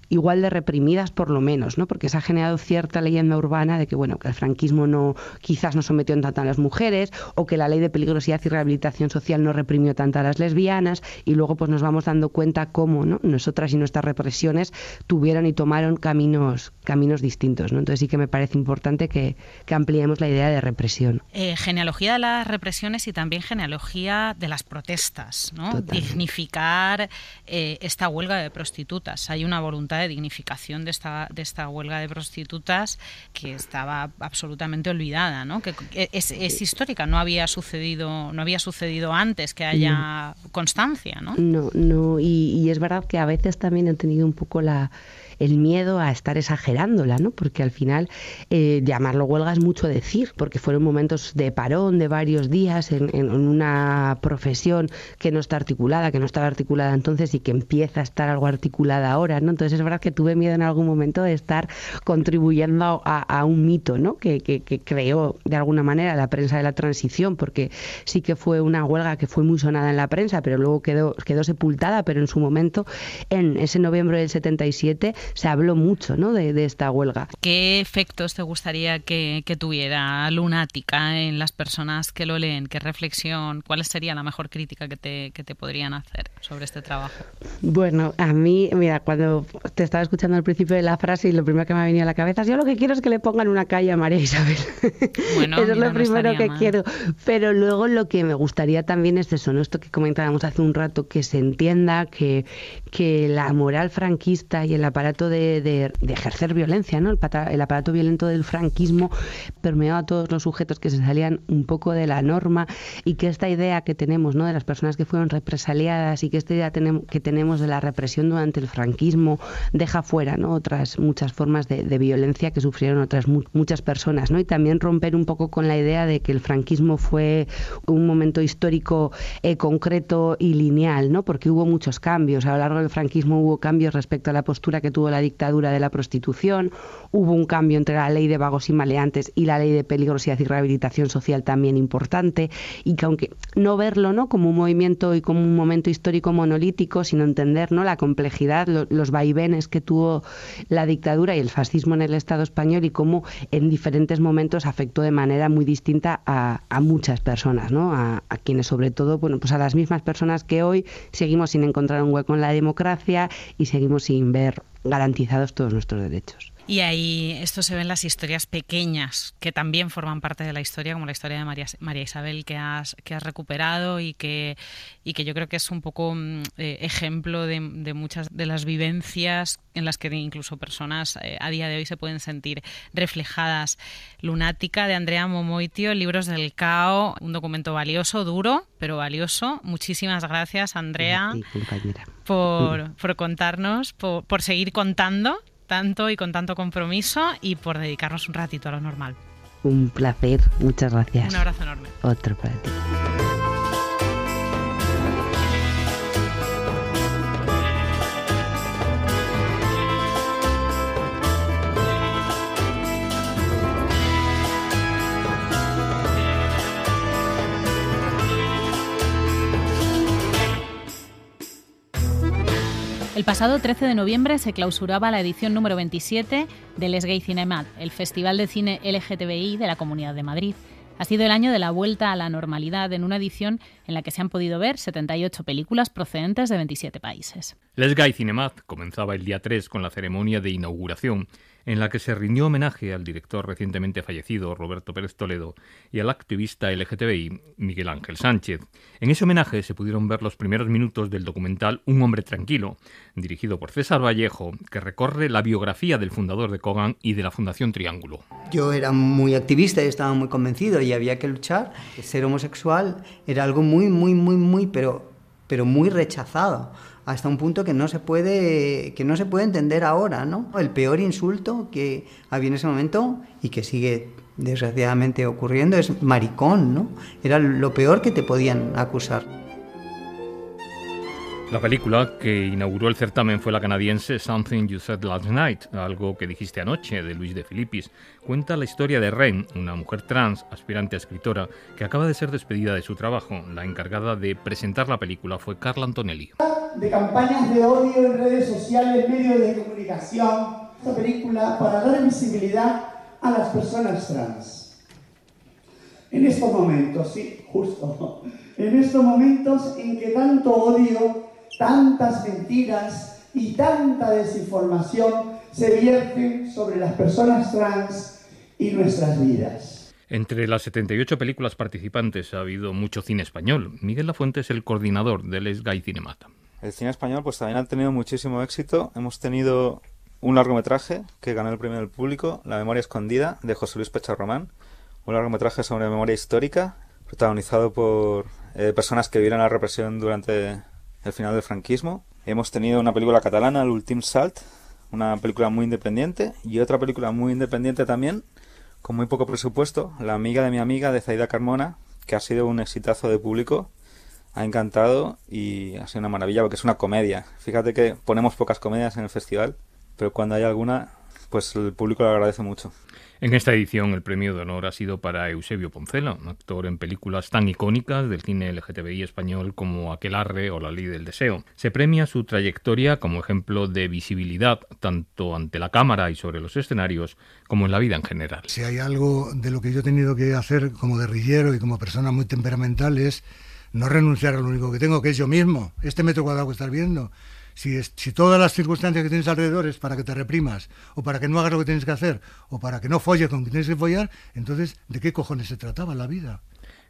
igual de reprimidas por lo menos, ¿no? Porque se ha generado cierta leyenda urbana de que bueno, que el franquismo no quizás no sometió tanto a las mujeres o que la ley de peligrosidad y rehabilitación social no reprimió tanto a las lesbianas y luego pues nos vamos dando cuenta cómo, Nosotras y nuestras represiones tuvieron y tomaron caminos caminos distintos, ¿no? Entonces sí que me parece importante que, ampliemos la idea de represión. Eh, genealogía de las represiones y también genealogía de las protestas, ¿no? Dignificar eh, esta huelga de prostitutas. Hay una voluntad de dignificación de esta, de esta huelga de prostitutas que estaba absolutamente olvidada, ¿no? que es, histórica, no había sucedido, no había sucedido antes que haya constancia. ¿no? No, y, es verdad que a veces también han tenido un poco la el miedo a estar exagerándola, ¿no? Porque al final eh, llamarlo huelga es mucho decir, porque fueron momentos de parón de varios días en, una profesión que no está articulada, que no estaba articulada entonces y que empieza a estar algo articulada ahora, ¿no? Entonces es verdad que tuve miedo en algún momento de estar contribuyendo a, un mito, ¿no? Que, que, creó de alguna manera la prensa de la transición, porque sí que fue una huelga que fue muy sonada en la prensa, pero luego quedó, quedó sepultada, pero en su momento, en ese noviembre del 77, se habló mucho de, esta huelga. ¿Qué efectos te gustaría que, tuviera lunática en las personas que lo leen? ¿Qué reflexión? ¿Cuál sería la mejor crítica que te, podrían hacer sobre este trabajo? Bueno, a mí, mira, cuando te estaba escuchando al principio de la frase y lo primero que me ha venido a la cabeza es yo lo que quiero es que le pongan una calle a María Isabel. eso es lo primero que quiero. Pero luego lo que me gustaría también es eso, ¿no? esto que comentábamos hace un rato, que se entienda que la moral franquista y el aparato de, ejercer violencia, ¿no? El, aparato violento del franquismo permeó a todos los sujetos que se salían un poco de la norma y que esta idea que tenemos, ¿no? De las personas que fueron represaliadas y que esta idea que tenemos de la represión durante el franquismo deja fuera, ¿no? Otras muchas formas de, violencia que sufrieron otras muchas personas, ¿no? Y también romper un poco con la idea de que el franquismo fue un momento histórico eh, concreto y lineal, ¿no? Porque hubo muchos cambios. A lo largo del franquismo hubo cambios respecto a la postura que tuvo la dictadura de la prostitución, hubo un cambio entre la ley de vagos y maleantes y la ley de peligrosidad y rehabilitación social también importante, y que aunque no verlo ¿no? como un movimiento y como un momento histórico monolítico, sino entender ¿no? la complejidad, los vaivenes que tuvo la dictadura y el fascismo en el Estado español y cómo en diferentes momentos afectó de manera muy distinta a, muchas personas, ¿no? A, a, quienes sobre todo, bueno, pues a las mismas personas que hoy seguimos sin encontrar un hueco en la democracia y seguimos sin ver garantizados todos nuestros derechos. Y ahí esto se ven las historias pequeñas que también forman parte de la historia, como la historia de María, Isabel que has, que has recuperado y que, que yo creo que es un poco mm, eh, ejemplo de, muchas de las vivencias en las que incluso personas eh, a día de hoy se pueden sentir reflejadas. Lunática de Andrea Momoitio, Libros del Cao, un documento valioso, duro, pero valioso. Muchísimas gracias, Andrea, por, contarnos, por seguir contando tanto y con tanto compromiso y por dedicarnos un ratito a lo normal. Un placer, muchas gracias. Un abrazo enorme. Otro para ti. El pasado 13 de noviembre se clausuraba la edición número 27 del Gay Cinemat, el Festival de Cine LGTBI de la Comunidad de Madrid. Ha sido el año de la vuelta a la normalidad en una edición en la que se han podido ver 78 películas procedentes de 27 países. Les Gay Cinemat comenzaba el día 3 con la ceremonia de inauguración en la que se rindió homenaje al director recientemente fallecido Roberto Pérez Toledo y al activista LGTBI Miguel Ángel Sánchez. En ese homenaje se pudieron ver los primeros minutos del documental Un hombre tranquilo, dirigido por César Vallejo, que recorre la biografía del fundador de Kogan y de la Fundación Triángulo. Yo era muy activista y estaba muy convencido y había que luchar. Ser homosexual era algo muy, muy, muy, muy, pero, pero muy rechazado hasta un punto que no se puede, que no se puede entender ahora, ¿no? El peor insulto que había en ese momento y que sigue desgraciadamente ocurriendo es maricón, ¿no? Era lo peor que te podían acusar. La película que inauguró el certamen fue la canadiense Something You Said Last Night, algo que dijiste anoche, de Luis de Filippis. Cuenta la historia de Ren, una mujer trans, aspirante a escritora, que acaba de ser despedida de su trabajo. La encargada de presentar la película fue Carla Antonelli. De campañas de odio en redes sociales, medios de comunicación, esta película para dar visibilidad a las personas trans. En estos momentos, sí, justo, en estos momentos en que tanto odio tantas mentiras y tanta desinformación se vierten sobre las personas trans y nuestras vidas. Entre las 78 películas participantes ha habido mucho cine español. Miguel Lafuente es el coordinador del sky Cinemata. El cine español pues también ha tenido muchísimo éxito. Hemos tenido un largometraje que ganó el premio del público, La memoria escondida, de José Luis Pecha Román. Un largometraje sobre memoria histórica, protagonizado por eh, personas que vivieron la represión durante el final del franquismo. Hemos tenido una película catalana, El Ultim Salt, una película muy independiente, y otra película muy independiente también, con muy poco presupuesto, La amiga de mi amiga de Zaida Carmona, que ha sido un exitazo de público, ha encantado y ha sido una maravilla porque es una comedia. Fíjate que ponemos pocas comedias en el festival, pero cuando hay alguna, pues el público lo agradece mucho. En esta edición el premio de honor ha sido para Eusebio Poncela, un actor en películas tan icónicas del cine LGTBI español como Aquelarre o La Ley del Deseo. Se premia su trayectoria como ejemplo de visibilidad tanto ante la cámara y sobre los escenarios como en la vida en general. Si hay algo de lo que yo he tenido que hacer como guerrillero y como persona muy temperamental es no renunciar a lo único que tengo, que es yo mismo, este metro cuadrado que estás viendo, si, todas las circunstancias que tienes alrededor es para que te reprimas, o para que no hagas lo que tienes que hacer, o para que no folles con quien tienes que follar, entonces, ¿de qué cojones se trataba la vida?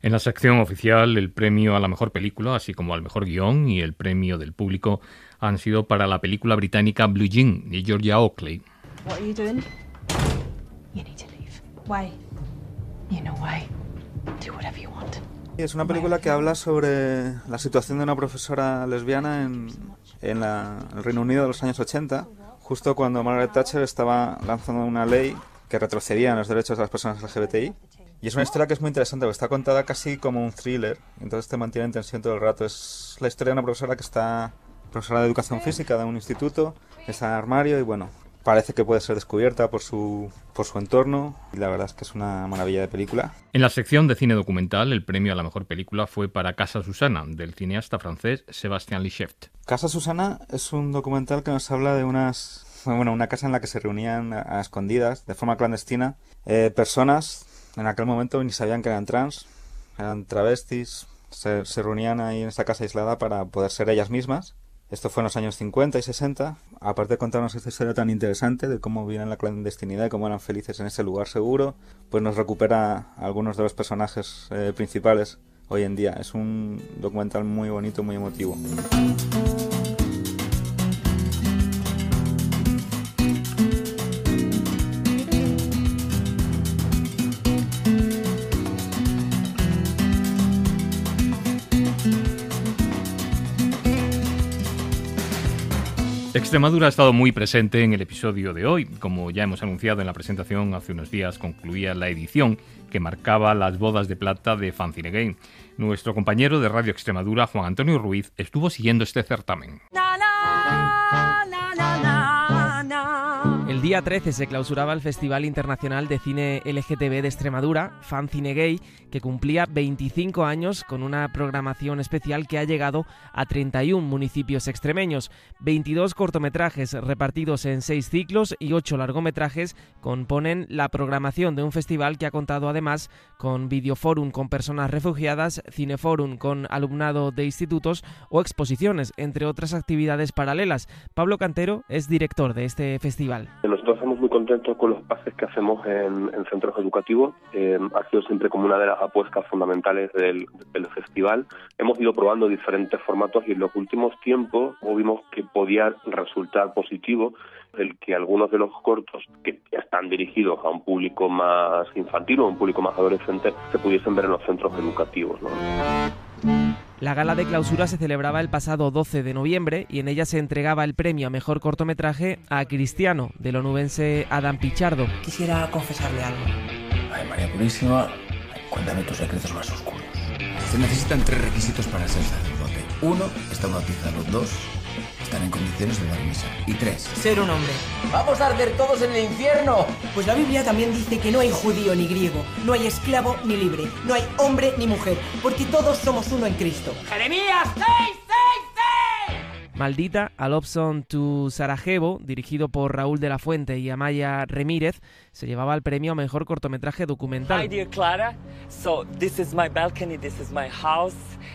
En la sección oficial, el premio a la mejor película, así como al mejor guión y el premio del público han sido para la película británica Blue Jean de Georgia Oakley. Es una película que habla sobre la situación de una profesora lesbiana en, en la, el Reino Unido de los años 80, justo cuando Margaret Thatcher estaba lanzando una ley que retrocedía en los derechos de las personas LGBTI. Y es una historia que es muy interesante, porque está contada casi como un thriller, entonces te mantiene en tensión todo el rato. Es la historia de una profesora que está, profesora de educación física de un instituto, está en armario y bueno, parece que puede ser descubierta por su, por su entorno y la verdad es que es una maravilla de película. En la sección de cine documental, el premio a la mejor película fue para Casa Susana, del cineasta francés Sébastien Licheft. Casa Susana es un documental que nos habla de unas una casa en la que se reunían a, escondidas, de forma clandestina, eh, personas en aquel momento ni sabían que eran trans, eran travestis, se reunían ahí en esta casa aislada para poder ser ellas mismas esto fue en los años 50 y 60. Aparte de contarnos esta historia tan interesante de cómo vivían la clandestinidad y cómo eran felices en ese lugar seguro, pues nos recupera algunos de los personajes eh, principales hoy en día. Es un documental muy bonito, muy emotivo. Extremadura ha estado muy presente en el episodio de hoy. Como ya hemos anunciado en la presentación hace unos días, concluía la edición que marcaba las bodas de plata de Fanzine Game. Nuestro compañero de Radio Extremadura, Juan Antonio Ruiz, estuvo siguiendo este certamen. El día 13 se clausuraba el Festival Internacional de Cine LGTB de Extremadura, Fan Cine Gay, que cumplía 25 años con una programación especial que ha llegado a 31 municipios extremeños, 22 cortometrajes repartidos en 6 ciclos y 8 largometrajes componen la programación de un festival que ha contado además con videoforum con personas refugiadas, cineforum con alumnado de institutos o exposiciones, entre otras actividades paralelas. Pablo Cantero es director de este festival nosotros estamos muy contentos con los pases que hacemos en, centros educativos. Em, ha sido siempre como una de las apuestas fundamentales del, festival. Hemos ido probando diferentes formatos y en los últimos tiempos vimos que podía resultar positivo el que algunos de los cortos que están dirigidos a un público más infantil o un público más adolescente se pudiesen ver en los centros educativos. La gala de clausura se celebraba el pasado 12 de noviembre y en ella se entregaba el premio a mejor cortometraje a Cristiano, del onubense Adam Pichardo. Quisiera confesarle algo. Ay, María Purísima, cuéntame tus secretos más oscuros. Se necesitan tres requisitos para ser sacerdote. Uno, está bautizado. Dos, están en condiciones de dar misa. Y tres, ser un hombre. ¡Vamos a arder todos en el infierno! Pues la Biblia también dice que no hay judío ni griego, no hay esclavo ni libre, no hay hombre ni mujer, porque todos somos uno en Cristo. ¡Jeremías 6, 6, 6! Maldita, Alopson to Sarajevo, dirigido por Raúl de la Fuente y Amaya Remírez, se llevaba el premio a mejor cortometraje documental. Hi dear Clara, so this is my balcony, this is my house,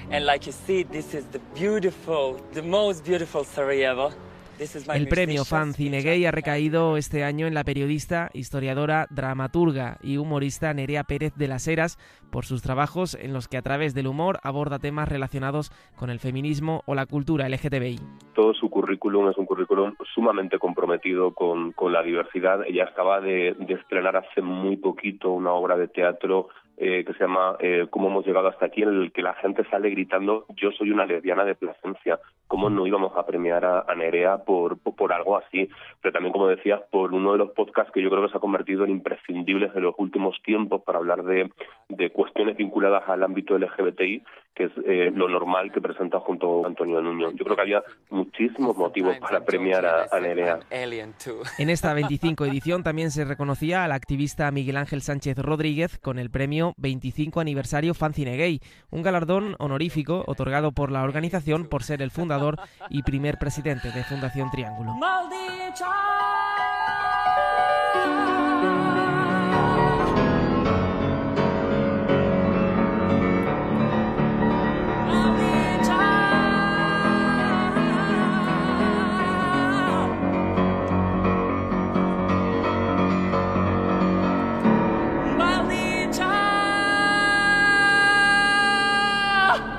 and like you see, this is the beautiful, the most beautiful Sarajevo. El premio Fan Cine Gay ha recaído este año en la periodista, historiadora, dramaturga y humorista Nerea Pérez de las Heras por sus trabajos en los que a través del humor aborda temas relacionados con el feminismo o la cultura LGTBI. Todo su currículum es un currículum sumamente comprometido con, la diversidad. Ella acaba de, de estrenar hace muy poquito una obra de teatro eh, que se llama eh, ¿Cómo hemos llegado hasta aquí?, en el que la gente sale gritando yo soy una lesbiana de Plasencia. ¿Cómo no íbamos a premiar a, Nerea por, por, algo así? Pero también, como decías, por uno de los podcasts que yo creo que se ha convertido en imprescindibles de los últimos tiempos para hablar de, de cuestiones vinculadas al ámbito LGBTI, que es eh, lo normal que presenta junto a Antonio Nuño. Yo creo que había muchísimos motivos para premiar a, a Nerea. En esta 25 edición también se reconocía al activista Miguel Ángel Sánchez Rodríguez con el premio 25 aniversario Fan Gay, un galardón honorífico otorgado por la organización por ser el fundador y primer presidente de Fundación Triángulo.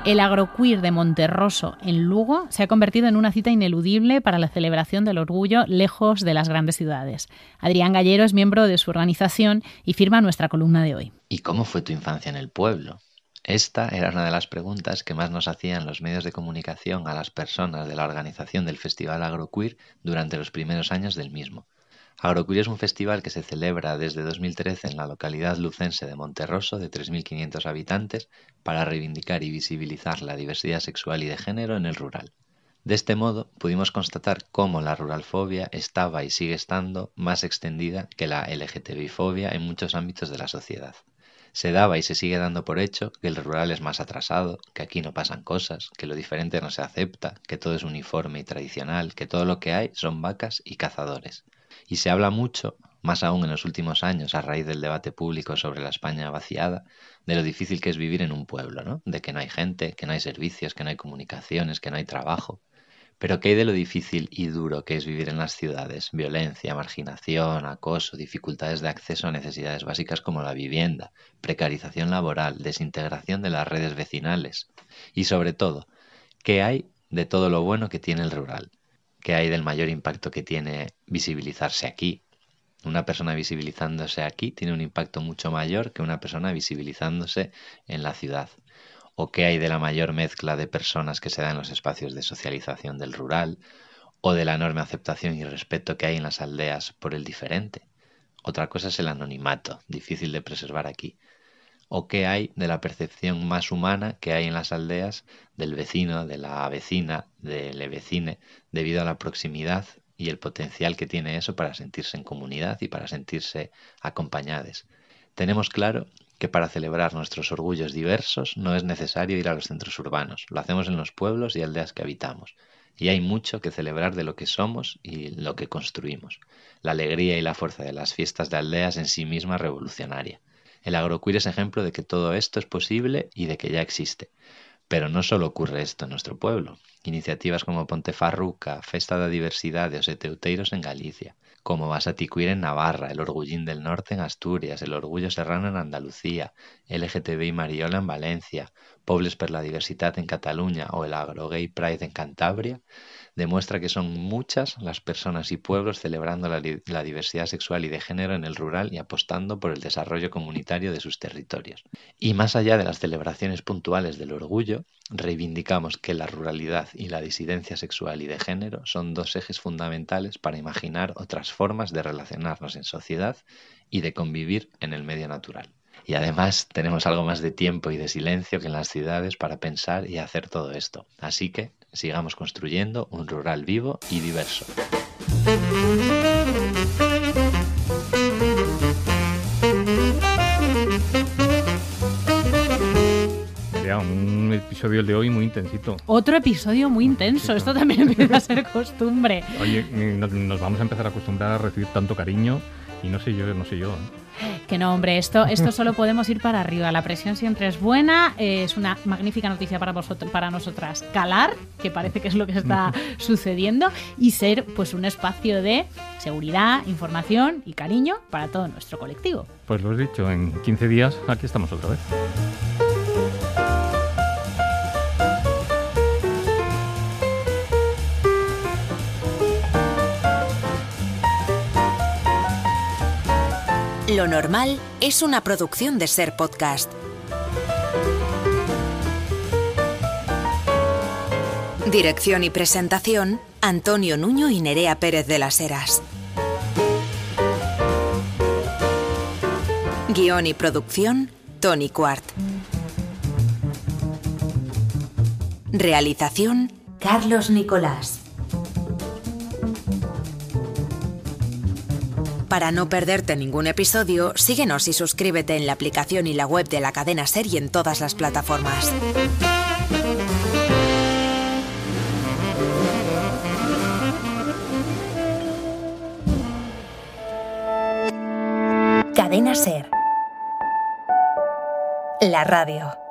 El agroqueer de Monterroso, en Lugo, se ha convertido en una cita ineludible para la celebración del orgullo lejos de las grandes ciudades. Adrián Gallero es miembro de su organización y firma nuestra columna de hoy. ¿Y cómo fue tu infancia en el pueblo? Esta era una de las preguntas que más nos hacían los medios de comunicación a las personas de la organización del Festival Agroqueer durante los primeros años del mismo. Agrocuria es un festival que se celebra desde 2013 en la localidad lucense de Monterroso, de 3.500 habitantes, para reivindicar y visibilizar la diversidad sexual y de género en el rural. De este modo, pudimos constatar cómo la ruralfobia estaba y sigue estando más extendida que la lgtbi en muchos ámbitos de la sociedad. Se daba y se sigue dando por hecho que el rural es más atrasado, que aquí no pasan cosas, que lo diferente no se acepta, que todo es uniforme y tradicional, que todo lo que hay son vacas y cazadores y se habla mucho, más aún en los últimos años, a raíz del debate público sobre la España vaciada, de lo difícil que es vivir en un pueblo, ¿no? De que no hay gente, que no hay servicios, que no hay comunicaciones, que no hay trabajo. Pero ¿qué hay de lo difícil y duro que es vivir en las ciudades? Violencia, marginación, acoso, dificultades de acceso a necesidades básicas como la vivienda, precarización laboral, desintegración de las redes vecinales. Y sobre todo, ¿qué hay de todo lo bueno que tiene el rural? ¿Qué hay del mayor impacto que tiene visibilizarse aquí. Una persona visibilizándose aquí tiene un impacto mucho mayor que una persona visibilizándose en la ciudad. O qué hay de la mayor mezcla de personas que se da en los espacios de socialización del rural, o de la enorme aceptación y respeto que hay en las aldeas por el diferente. Otra cosa es el anonimato, difícil de preservar aquí, o qué hay de la percepción más humana que hay en las aldeas del vecino, de la vecina, del vecine, debido a la proximidad y el potencial que tiene eso para sentirse en comunidad y para sentirse acompañados. Tenemos claro que para celebrar nuestros orgullos diversos no es necesario ir a los centros urbanos, lo hacemos en los pueblos y aldeas que habitamos, y hay mucho que celebrar de lo que somos y lo que construimos. La alegría y la fuerza de las fiestas de aldeas en sí misma revolucionaria. El agroqueer es ejemplo de que todo esto es posible y de que ya existe. Pero no solo ocurre esto en nuestro pueblo. Iniciativas como Ponte Farruca, Festa Diversidad diversidad de Teuteiros en Galicia, como Basaticuir en Navarra, el Orgullín del Norte en Asturias, el Orgullo Serrano en Andalucía, LGTBI Mariola en Valencia, Pobles per la Diversidad en Cataluña o el Agro Gay Pride en Cantabria, demuestra que son muchas las personas y pueblos celebrando la, diversidad sexual y de género en el rural y apostando por el desarrollo comunitario de sus territorios. Y más allá de las celebraciones puntuales del orgullo, reivindicamos que la ruralidad y la disidencia sexual y de género son dos ejes fundamentales para imaginar otras formas de relacionarnos en sociedad y de convivir en el medio natural. Y además tenemos algo más de tiempo y de silencio que en las ciudades para pensar y hacer todo esto. Así que Sigamos construyendo un rural vivo y diverso. un episodio de hoy muy intensito. Otro episodio muy intenso, esto también empieza a ser costumbre. Oye, eh, nos, vamos a empezar a acostumbrar a recibir tanto cariño y no sé yo, no sé yo. ¿eh? Que no, hombre, esto, esto solo podemos ir para arriba. La presión siempre es buena. Eh, es una magnífica noticia para, vosotros, para nosotras. Calar, que parece que es lo que está sucediendo, y ser pues un espacio de seguridad, información y cariño para todo nuestro colectivo. Pues lo he dicho, en 15 días aquí estamos otra vez. Lo Normal es una producción de Ser Podcast. Dirección y presentación, Antonio Nuño y Nerea Pérez de las Heras. Guión y producción, Tony Cuart. Realización, Carlos Nicolás. Para no perderte ningún episodio, síguenos y suscríbete en la aplicación y la web de la cadena Ser y en todas las plataformas. Cadena Ser. La radio.